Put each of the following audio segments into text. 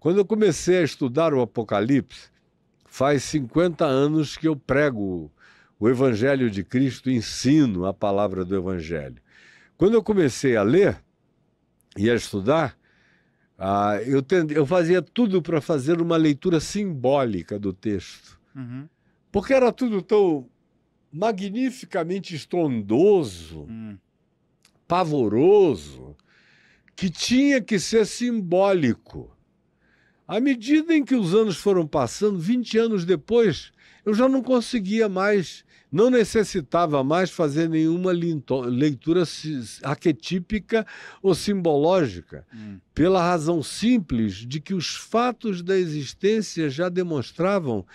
Quando eu comecei a estudar o Apocalipse, faz 50 anos que eu prego o Evangelho de Cristo, ensino a palavra do Evangelho. Quando eu comecei a ler e a estudar, ah, eu, tende, eu, fazia tudo para fazer uma leitura simbólica do texto. Uhum. Porque era tudo tão magnificamente estrondoso, uhum. pavoroso, que tinha que ser simbólico. À medida em que os anos foram passando, 20 anos depois, eu já não conseguia mais, não necessitava mais fazer nenhuma leitura arquetípica ou simbológica, hum. pela razão simples de que os fatos da existência já demonstravam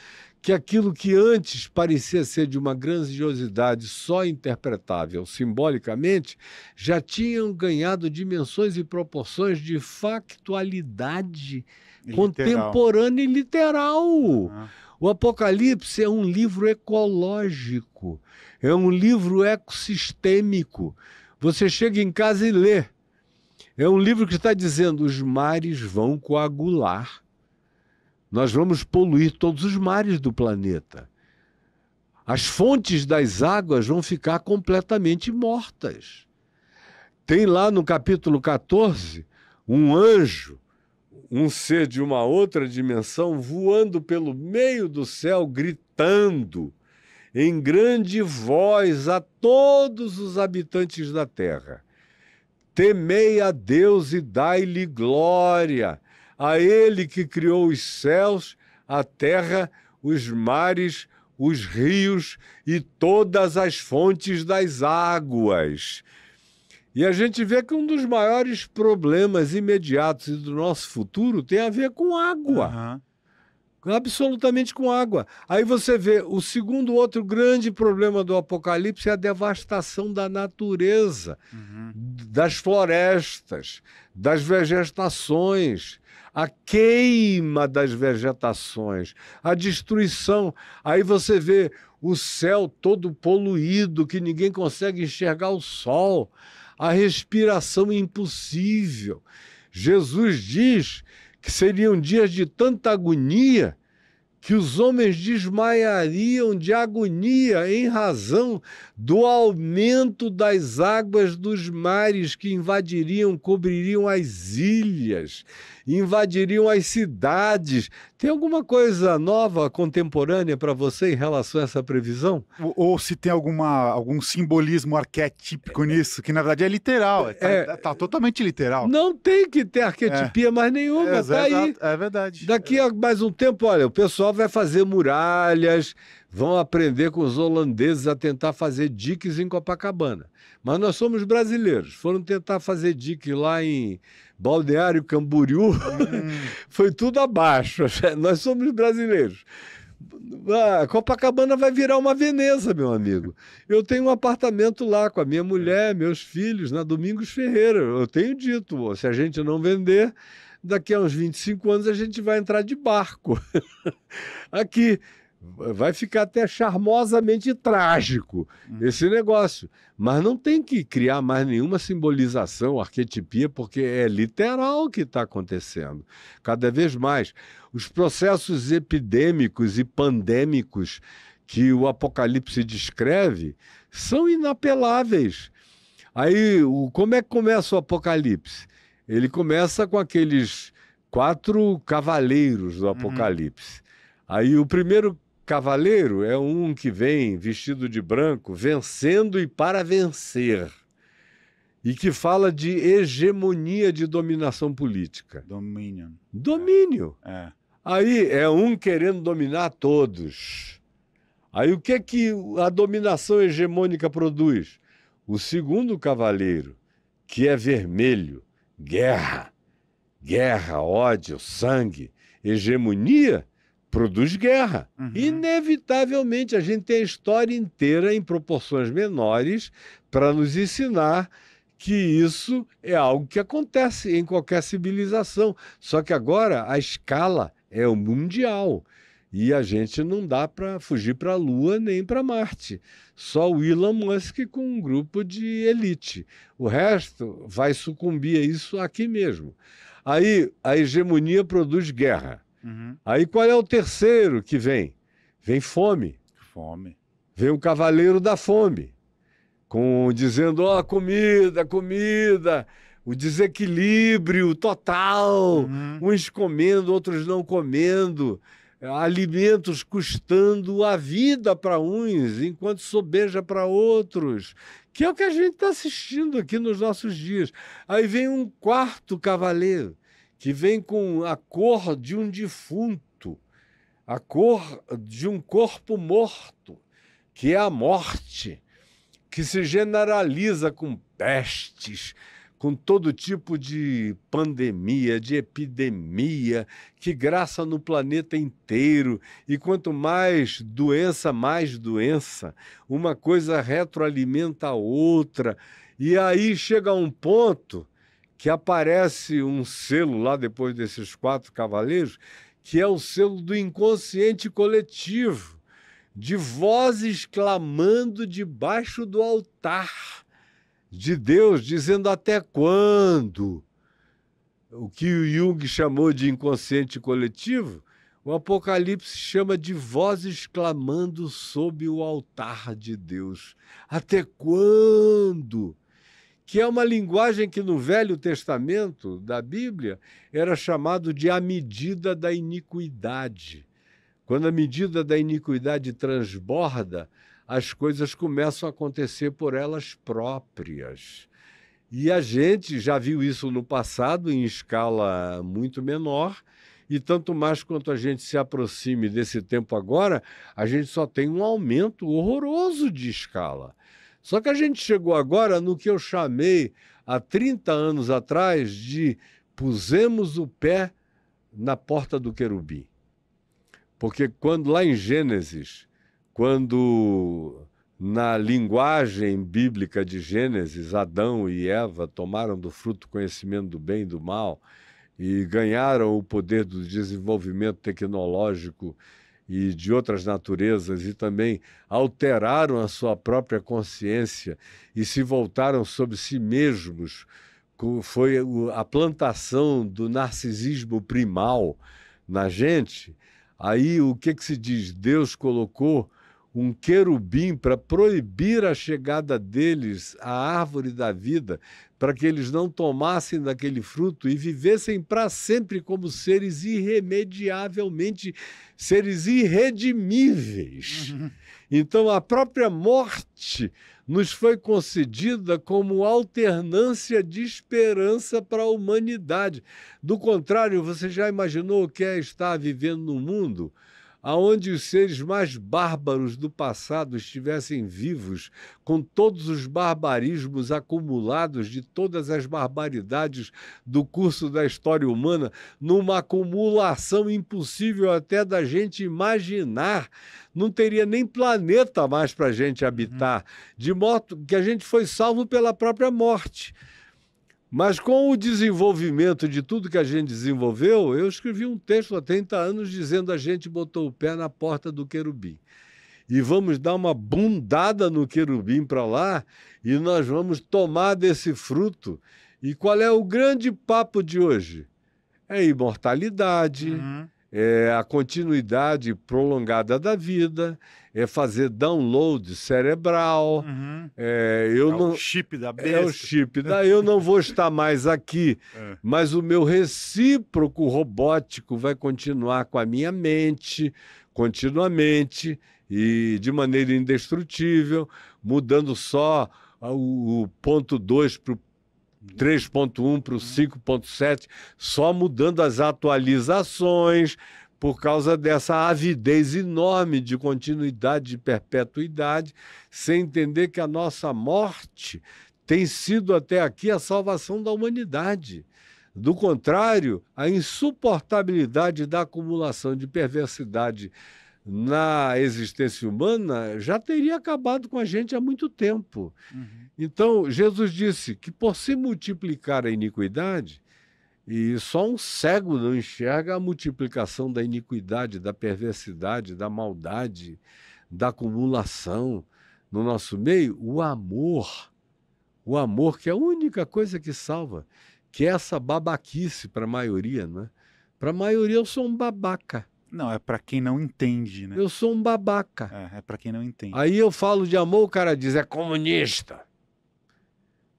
que aquilo que antes parecia ser de uma grandiosidade só interpretável simbolicamente, já tinham ganhado dimensões e proporções de factualidade literal. contemporânea e literal. Uhum. O Apocalipse é um livro ecológico, é um livro ecossistêmico. Você chega em casa e lê. É um livro que está dizendo: os mares vão coagular nós vamos poluir todos os mares do planeta. As fontes das águas vão ficar completamente mortas. Tem lá no capítulo 14 um anjo, um ser de uma outra dimensão, voando pelo meio do céu, gritando em grande voz a todos os habitantes da terra: Temei a Deus e dai-lhe glória, a ele que criou os céus, a terra, os mares, os rios e todas as fontes das águas. E a gente vê que um dos maiores problemas imediatos do nosso futuro tem a ver com água. Uhum. Absolutamente com água. Aí você vê o segundo outro grande problema do apocalipse é a devastação da natureza, uhum. das florestas, das vegetações, a queima das vegetações, a destruição. Aí você vê o céu todo poluído, que ninguém consegue enxergar o sol, a respiração impossível. Jesus diz que seriam dias de tanta agonia que os homens desmaiariam de agonia em razão do aumento das águas dos mares que invadiriam, cobririam as ilhas, invadiriam as cidades. Tem alguma coisa nova, contemporânea para você em relação a essa previsão? Ou, ou, se tem alguma, algum simbolismo arquetípico é. nisso, que na verdade é literal, está é, tá, é. Tá, tá totalmente literal. Não tem que ter arquetipia é. mais nenhuma, é, tá aí. É verdade. Daqui a mais um tempo, olha, o pessoal pessoal vai fazer muralhas, vão aprender com os holandeses a tentar fazer diques em Copacabana. Mas nós somos brasileiros, foram tentar fazer dique lá em Balneário Camboriú, hum. foi tudo abaixo. Nós somos brasileiros. Ah, Copacabana vai virar uma Veneza, meu amigo. Eu tenho um apartamento lá com a minha mulher, meus filhos, na né? Domingos Ferreira. Eu tenho dito, se a gente não vender, daqui a uns 25 anos a gente vai entrar de barco aqui vai ficar até charmosamente trágico uhum. esse negócio. Mas não tem que criar mais nenhuma simbolização, arquetipia, porque é literal o que está acontecendo. Cada vez mais, os processos epidêmicos e pandêmicos que o Apocalipse descreve são inapeláveis. Aí, o, como é que começa o Apocalipse? Ele começa com aqueles quatro cavaleiros do uhum. Apocalipse. Uhum. Aí o primeiro Cavaleiro é um que vem vestido de branco, vencendo e para vencer, e que fala de hegemonia de dominação política. Domínio. Domínio. É. é. Aí é um querendo dominar todos. Aí o que é que a dominação hegemônica produz? O segundo cavaleiro, que é vermelho, guerra, guerra, ódio, sangue, hegemonia produz guerra. Uhum. Inevitavelmente, a gente tem a história inteira em proporções menores para nos ensinar que isso é algo que acontece em qualquer civilização. Só que agora a escala é o mundial. E a gente não dá para fugir para a Lua nem para Marte. Só o Elon Musk com um grupo de elite. O resto vai sucumbir a isso aqui mesmo. Aí a hegemonia produz guerra. Uhum. Aí qual é o terceiro que vem? Vem fome. Fome. Vem o cavaleiro da fome, com dizendo: ó, oh, comida, comida, o desequilíbrio total, uhum. uns comendo, outros não comendo, alimentos custando a vida para uns, enquanto sobeja para outros, que é o que a gente está assistindo aqui nos nossos dias. Aí vem um quarto cavaleiro, que vem com a cor de um defunto, a cor de um corpo morto, que é a morte, que se generaliza com pestes, com todo tipo de pandemia, de epidemia, que graça no planeta inteiro. E quanto mais doença, mais doença. Uma coisa retroalimenta a outra. E aí chega um ponto que aparece um selo lá depois desses quatro cavaleiros, que é o selo do inconsciente coletivo, de vozes clamando debaixo do altar de Deus, dizendo até quando? O que o Jung chamou de inconsciente coletivo, o Apocalipse chama de vozes clamando sob o altar de Deus. Até quando? que é uma linguagem que no Velho Testamento da Bíblia era chamado de a medida da iniquidade. Quando a medida da iniquidade transborda, as coisas começam a acontecer por elas próprias. E a gente já viu isso no passado em escala muito menor, e tanto mais quanto a gente se aproxime desse tempo agora, a gente só tem um aumento horroroso de escala. Só que a gente chegou agora no que eu chamei há 30 anos atrás de pusemos o pé na porta do querubim. Porque quando lá em Gênesis, quando na linguagem bíblica de Gênesis, Adão e Eva tomaram do fruto conhecimento do bem e do mal e ganharam o poder do desenvolvimento tecnológico e de outras naturezas e também alteraram a sua própria consciência e se voltaram sobre si mesmos. Foi a plantação do narcisismo primal na gente. Aí o que, que se diz? Deus colocou um querubim para proibir a chegada deles à árvore da vida, para que eles não tomassem daquele fruto e vivessem para sempre como seres irremediavelmente, seres irredimíveis. Uhum. Então, a própria morte nos foi concedida como alternância de esperança para a humanidade. Do contrário, você já imaginou o que é estar vivendo no mundo? aonde os seres mais bárbaros do passado estivessem vivos, com todos os barbarismos acumulados de todas as barbaridades do curso da história humana, numa acumulação impossível até da gente imaginar. Não teria nem planeta mais para a gente uhum. habitar, de modo que a gente foi salvo pela própria morte. Mas com o desenvolvimento de tudo que a gente desenvolveu, eu escrevi um texto há 30 anos dizendo a gente botou o pé na porta do querubim. E vamos dar uma bundada no querubim para lá e nós vamos tomar desse fruto. E qual é o grande papo de hoje? É imortalidade, uhum é a continuidade prolongada da vida, é fazer download cerebral. Uhum. É, eu é não, o chip da besta. É o chip da. Eu não vou estar mais aqui, é. mas o meu recíproco robótico vai continuar com a minha mente continuamente e de maneira indestrutível, mudando só o ponto 2 para o 3.1 para o 5.7, só mudando as atualizações por causa dessa avidez enorme de continuidade, de perpetuidade, sem entender que a nossa morte tem sido até aqui a salvação da humanidade. Do contrário, a insuportabilidade da acumulação de perversidade na existência humana já teria acabado com a gente há muito tempo. Uhum. Então, Jesus disse que por se multiplicar a iniquidade, e só um cego não enxerga a multiplicação da iniquidade, da perversidade, da maldade, da acumulação no nosso meio, o amor. O amor que é a única coisa que salva, que é essa babaquice para a maioria, né? Para a maioria eu sou um babaca. Não, é para quem não entende, né? Eu sou um babaca. É, é para quem não entende. Aí eu falo de amor, o cara diz, é comunista.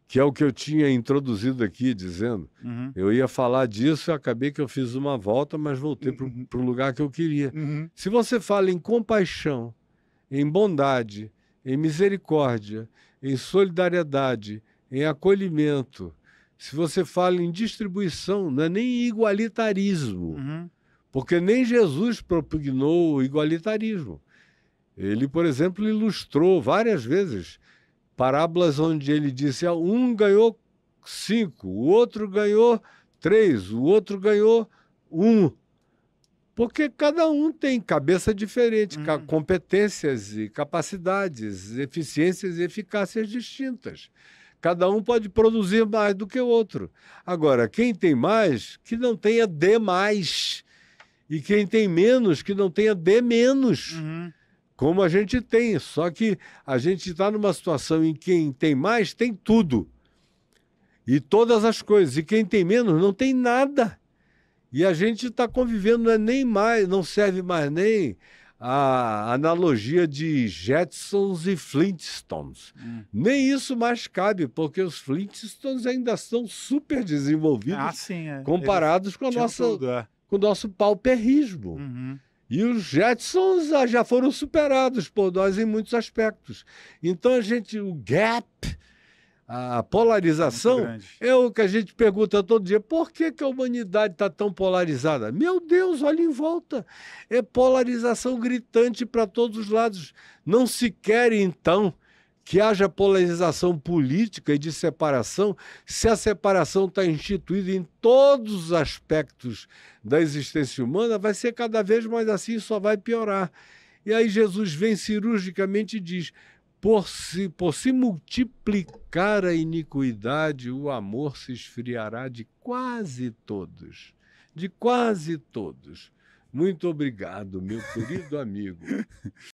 Que é o que eu tinha introduzido aqui, dizendo. Uhum. Eu ia falar disso, acabei que eu fiz uma volta, mas voltei uhum. para o lugar que eu queria. Uhum. Se você fala em compaixão, em bondade, em misericórdia, em solidariedade, em acolhimento, se você fala em distribuição, não é nem igualitarismo. Uhum. Porque nem Jesus propugnou o igualitarismo. Ele, por exemplo, ilustrou várias vezes parábolas onde ele disse: ah, um ganhou cinco, o outro ganhou três, o outro ganhou um. Porque cada um tem cabeça diferente, uhum. competências e capacidades, eficiências e eficácias distintas. Cada um pode produzir mais do que o outro. Agora, quem tem mais, que não tenha demais e quem tem menos, que não tenha de menos. Uhum. Como a gente tem. Só que a gente está numa situação em que quem tem mais tem tudo. E todas as coisas. E quem tem menos não tem nada. E a gente está convivendo, não é nem mais, não serve mais nem a analogia de Jetsons e Flintstones. Hum. Nem isso mais cabe, porque os Flintstones ainda são super desenvolvidos ah, sim, é. comparados Eles com a nossa tudo, é com o nosso pauperrismo. Uhum. E os Jetsons ah, já foram superados por nós em muitos aspectos. Então a gente, o gap, a polarização, é, o que a gente pergunta todo dia: por que, que a humanidade está tão polarizada? Meu Deus, olha em volta. É polarização gritante para todos os lados. Não se quer, então, que haja polarização política e de separação, se a separação está instituída em todos os aspectos da existência humana, vai ser cada vez mais assim, só vai piorar. E aí Jesus vem cirurgicamente e diz: por se, por se multiplicar a iniquidade, o amor se esfriará de quase todos. De quase todos. Muito obrigado, meu querido amigo.